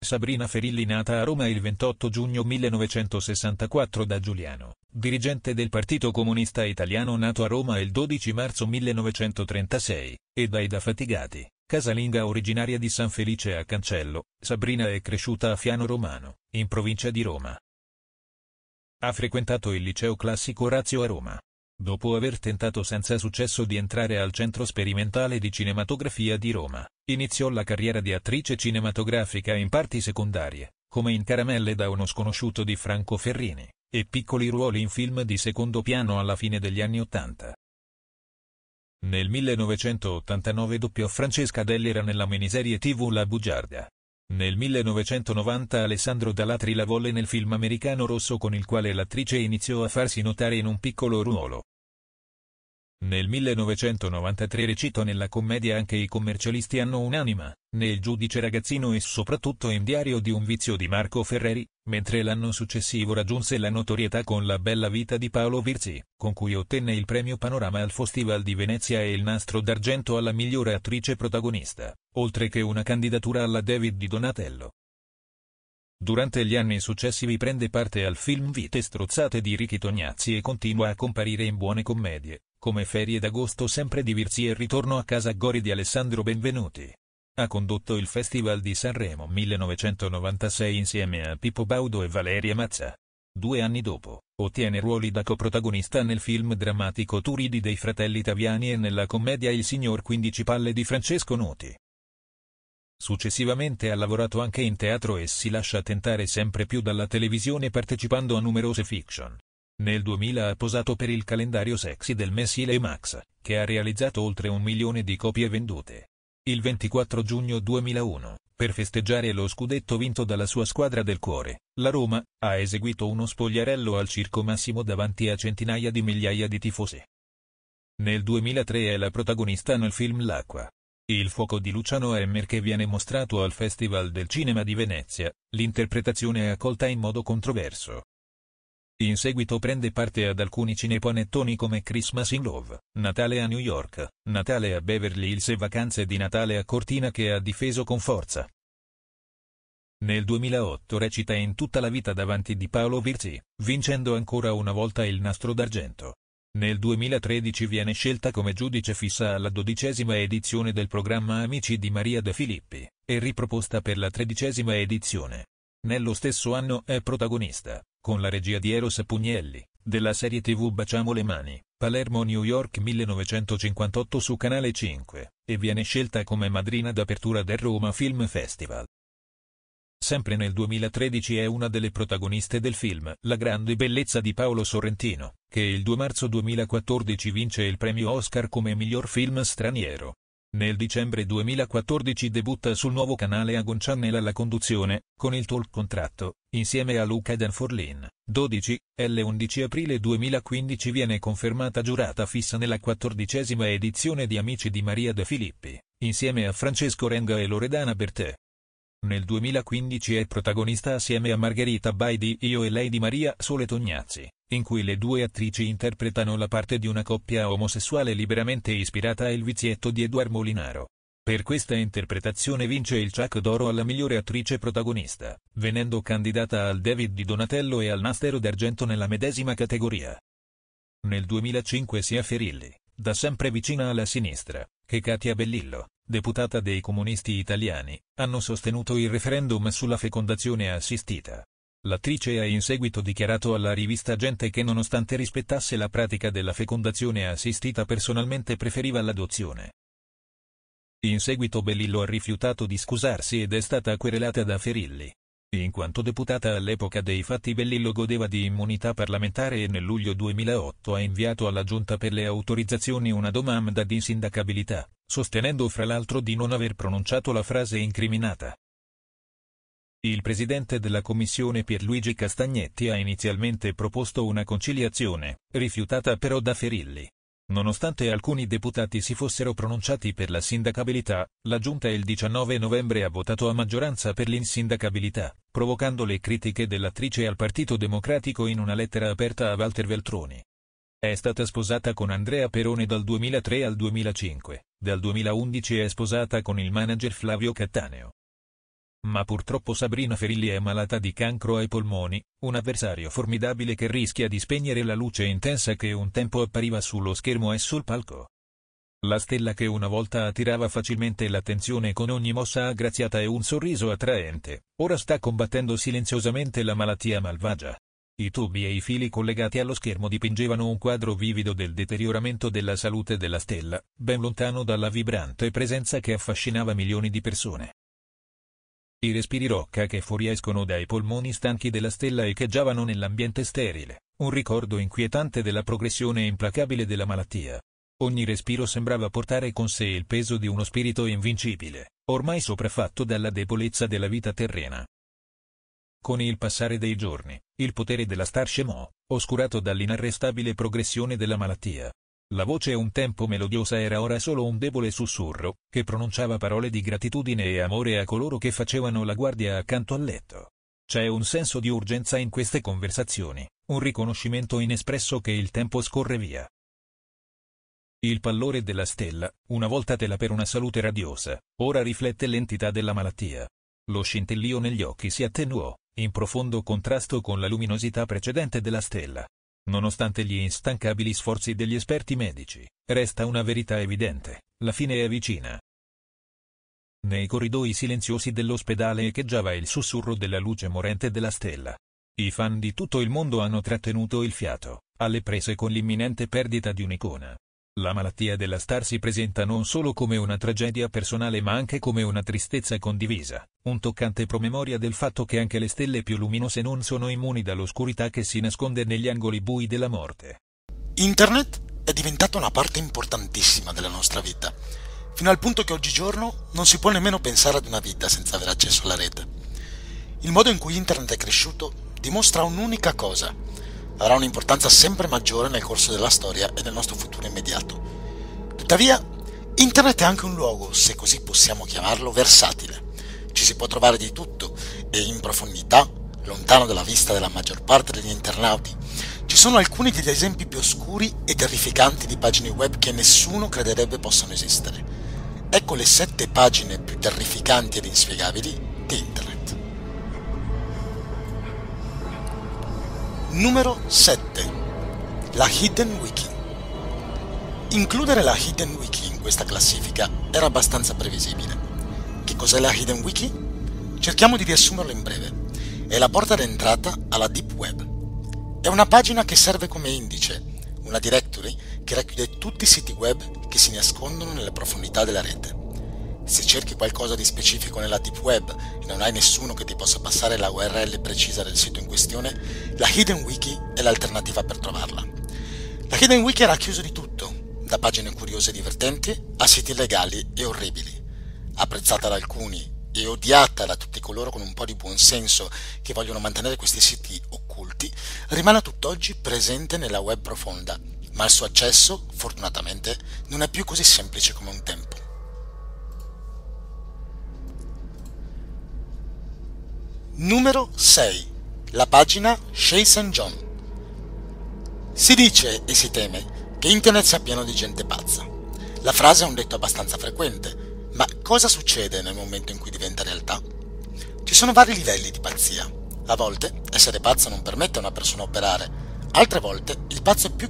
Sabrina Ferilli nata a Roma il 28 giugno 1964 da Giuliano, dirigente del Partito Comunista Italiano nato a Roma il 12 marzo 1936, e dai da Fatigati, casalinga originaria di San Felice a Cancello, Sabrina è cresciuta a Fiano Romano, in provincia di Roma. Ha frequentato il liceo classico Razio a Roma, Dopo aver tentato senza successo di entrare al Centro Sperimentale di Cinematografia di Roma, iniziò la carriera di attrice cinematografica in parti secondarie, come in Caramelle da uno sconosciuto di Franco Ferrini, e piccoli ruoli in film di secondo piano alla fine degli anni Ottanta. Nel 1989 doppiò Francesca Dell'era nella miniserie tv La Bugiarda, nel 1990 Alessandro D'Alatri la volle nel film americano Rosso con il quale l'attrice iniziò a farsi notare in un piccolo ruolo. Nel 1993 recitò nella commedia Anche i commercialisti hanno un'anima, nel Giudice ragazzino e soprattutto in Diario di un vizio di Marco Ferreri, mentre l'anno successivo raggiunse la notorietà con La bella vita di Paolo Virzi, con cui ottenne il premio Panorama al Festival di Venezia e il nastro d'argento alla migliore attrice protagonista, oltre che una candidatura alla David di Donatello. Durante gli anni successivi prende parte al film Vite strozzate di Ricky Tognazzi e continua a comparire in buone commedie, come Ferie d'agosto sempre Divirzi e Ritorno a casa Gori di Alessandro Benvenuti. Ha condotto il Festival di Sanremo 1996 insieme a Pippo Baudo e Valeria Mazza. Due anni dopo, ottiene ruoli da coprotagonista nel film drammatico Turidi dei fratelli Taviani e nella commedia Il signor 15 palle di Francesco Nuti. Successivamente ha lavorato anche in teatro e si lascia tentare sempre più dalla televisione partecipando a numerose fiction. Nel 2000 ha posato per il calendario sexy del mensile Max, che ha realizzato oltre un milione di copie vendute. Il 24 giugno 2001, per festeggiare lo scudetto vinto dalla sua squadra del cuore, la Roma, ha eseguito uno spogliarello al Circo Massimo davanti a centinaia di migliaia di tifosi. Nel 2003 è la protagonista nel film L'acqua. Il fuoco di Luciano Emmer che viene mostrato al Festival del Cinema di Venezia, l'interpretazione è accolta in modo controverso. In seguito prende parte ad alcuni cinepanettoni come Christmas in Love, Natale a New York, Natale a Beverly Hills e Vacanze di Natale a Cortina che ha difeso con forza. Nel 2008 recita in tutta la vita davanti di Paolo Virzi, vincendo ancora una volta il nastro d'argento. Nel 2013 viene scelta come giudice fissa alla dodicesima edizione del programma Amici di Maria De Filippi, e riproposta per la tredicesima edizione. Nello stesso anno è protagonista, con la regia di Eros Pugnelli, della serie TV Baciamo le mani, Palermo New York 1958 su Canale 5, e viene scelta come madrina d'apertura del Roma Film Festival. Sempre nel 2013 è una delle protagoniste del film La grande bellezza di Paolo Sorrentino, che il 2 marzo 2014 vince il premio Oscar come miglior film straniero, nel dicembre 2014 debutta sul nuovo canale Agon Channel alla conduzione, con il talk contratto, insieme a Luca Danforlin. 12. L11 aprile 2015 viene confermata giurata fissa nella quattordicesima edizione di Amici di Maria De Filippi, insieme a Francesco Renga e Loredana Bertè. Nel 2015 è protagonista assieme a Margherita Baidi, Io e lei di Maria Sole Tognazzi, in cui le due attrici interpretano la parte di una coppia omosessuale liberamente ispirata al vizietto di Eduard Molinaro. Per questa interpretazione vince il Ciac d'Oro alla migliore attrice protagonista, venendo candidata al David di Donatello e al Nastero d'Argento nella medesima categoria. Nel 2005 sia Ferilli, da sempre vicina alla sinistra, che Katia Bellillo, deputata dei comunisti italiani, hanno sostenuto il referendum sulla fecondazione assistita. L'attrice ha in seguito dichiarato alla rivista Gente che nonostante rispettasse la pratica della fecondazione assistita personalmente preferiva l'adozione. In seguito Bellillo ha rifiutato di scusarsi ed è stata querelata da Ferilli, in quanto deputata all'epoca dei fatti Bellillo godeva di immunità parlamentare e nel luglio 2008 ha inviato alla Giunta per le autorizzazioni una domanda di insindacabilità, sostenendo fra l'altro di non aver pronunciato la frase incriminata. Il presidente della commissione Pierluigi Castagnetti ha inizialmente proposto una conciliazione, rifiutata però da Ferilli, Nonostante alcuni deputati si fossero pronunciati per la sindacabilità, la Giunta il 19 novembre ha votato a maggioranza per l'insindacabilità, provocando le critiche dell'attrice al Partito Democratico in una lettera aperta a Walter Veltroni. È stata sposata con Andrea Perone dal 2003 al 2005, dal 2011 è sposata con il manager Flavio Cattaneo ma purtroppo Sabrina Ferilli è malata di cancro ai polmoni, un avversario formidabile che rischia di spegnere la luce intensa che un tempo appariva sullo schermo e sul palco. La stella che una volta attirava facilmente l'attenzione con ogni mossa aggraziata e un sorriso attraente, ora sta combattendo silenziosamente la malattia malvagia. I tubi e i fili collegati allo schermo dipingevano un quadro vivido del deterioramento della salute della stella, ben lontano dalla vibrante presenza che affascinava milioni di persone. I respiri rocca che fuoriescono dai polmoni stanchi della stella echeggiavano nell'ambiente sterile, un ricordo inquietante della progressione implacabile della malattia. Ogni respiro sembrava portare con sé il peso di uno spirito invincibile, ormai sopraffatto dalla debolezza della vita terrena. Con il passare dei giorni, il potere della star scemò, oscurato dall'inarrestabile progressione della malattia. La voce un tempo melodiosa era ora solo un debole sussurro, che pronunciava parole di gratitudine e amore a coloro che facevano la guardia accanto al letto. C'è un senso di urgenza in queste conversazioni, un riconoscimento inespresso che il tempo scorre via. Il pallore della stella, una volta tela per una salute radiosa, ora riflette l'entità della malattia. Lo scintillio negli occhi si attenuò, in profondo contrasto con la luminosità precedente della stella. Nonostante gli instancabili sforzi degli esperti medici, resta una verità evidente, la fine è vicina. Nei corridoi silenziosi dell'ospedale echeggiava il sussurro della luce morente della stella. I fan di tutto il mondo hanno trattenuto il fiato, alle prese con l'imminente perdita di un'icona. La malattia della star si presenta non solo come una tragedia personale ma anche come una tristezza condivisa, un toccante promemoria del fatto che anche le stelle più luminose non sono immuni dall'oscurità che si nasconde negli angoli bui della morte. Internet è diventata una parte importantissima della nostra vita, fino al punto che oggigiorno non si può nemmeno pensare ad una vita senza avere accesso alla rete. Il modo in cui Internet è cresciuto dimostra un'unica cosa – avrà un'importanza sempre maggiore nel corso della storia e nel nostro futuro immediato. Tuttavia, Internet è anche un luogo, se così possiamo chiamarlo, versatile. Ci si può trovare di tutto e in profondità, lontano dalla vista della maggior parte degli internauti. Ci sono alcuni degli esempi più oscuri e terrificanti di pagine web che nessuno crederebbe possano esistere. Ecco le sette pagine più terrificanti ed inspiegabili di Internet. Numero 7. La Hidden Wiki. Includere la Hidden Wiki in questa classifica era abbastanza previsibile. Che cos'è la Hidden Wiki? Cerchiamo di riassumerlo in breve. È la porta d'entrata alla Deep Web. È una pagina che serve come indice, una directory che racchiude tutti i siti web che si nascondono nelle profondità della rete. Se cerchi qualcosa di specifico nella deep web e non hai nessuno che ti possa passare la URL precisa del sito in questione, la Hidden Wiki è l'alternativa per trovarla. La Hidden Wiki è racchiuso di tutto, da pagine curiose e divertenti a siti illegali e orribili. Apprezzata da alcuni e odiata da tutti coloro con un po' di buonsenso che vogliono mantenere questi siti occulti, rimane a tutt'oggi presente nella web profonda, ma il suo accesso, fortunatamente, non è più così semplice come un tempo. Numero 6. La pagina Shea St. John. Si dice e si teme che Internet sia pieno di gente pazza. La frase è un detto abbastanza frequente, ma cosa succede nel momento in cui diventa realtà? Ci sono vari livelli di pazzia. A volte essere pazzo non permette a una persona operare, altre volte il pazzo è più